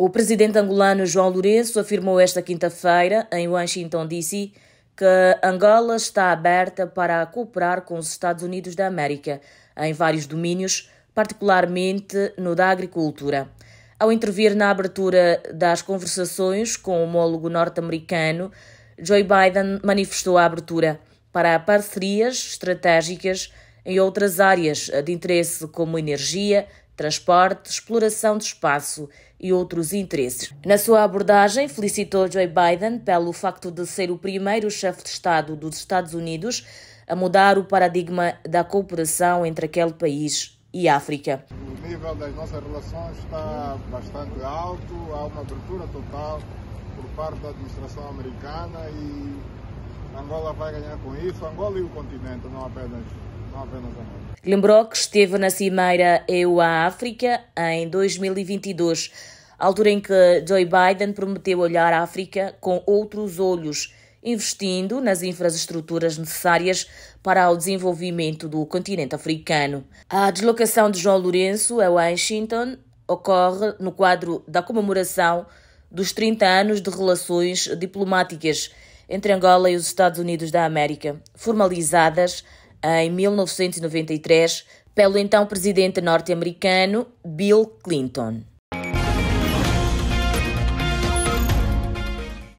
O presidente angolano João Lourenço afirmou esta quinta-feira, em Washington, D.C., que Angola está aberta para cooperar com os Estados Unidos da América em vários domínios, particularmente no da agricultura. Ao intervir na abertura das conversações com o homólogo norte-americano, Joe Biden manifestou a abertura para parcerias estratégicas em outras áreas eh, de interesse, como energia, transporte, exploração de espaço e outros interesses. Na sua abordagem, felicitou Joe Biden pelo facto de ser o primeiro chefe de Estado dos Estados Unidos a mudar o paradigma da cooperação entre aquele país e África. O nível das nossas relações está bastante alto, há uma abertura total por parte da administração americana e Angola vai ganhar com isso, Angola e o continente, não apenas Lembrou que esteve na cimeira EUA áfrica em 2022, altura em que Joe Biden prometeu olhar a África com outros olhos, investindo nas infraestruturas necessárias para o desenvolvimento do continente africano. A deslocação de João Lourenço a Washington ocorre no quadro da comemoração dos 30 anos de relações diplomáticas entre Angola e os Estados Unidos da América, formalizadas em 1993 pelo então presidente norte-americano Bill Clinton.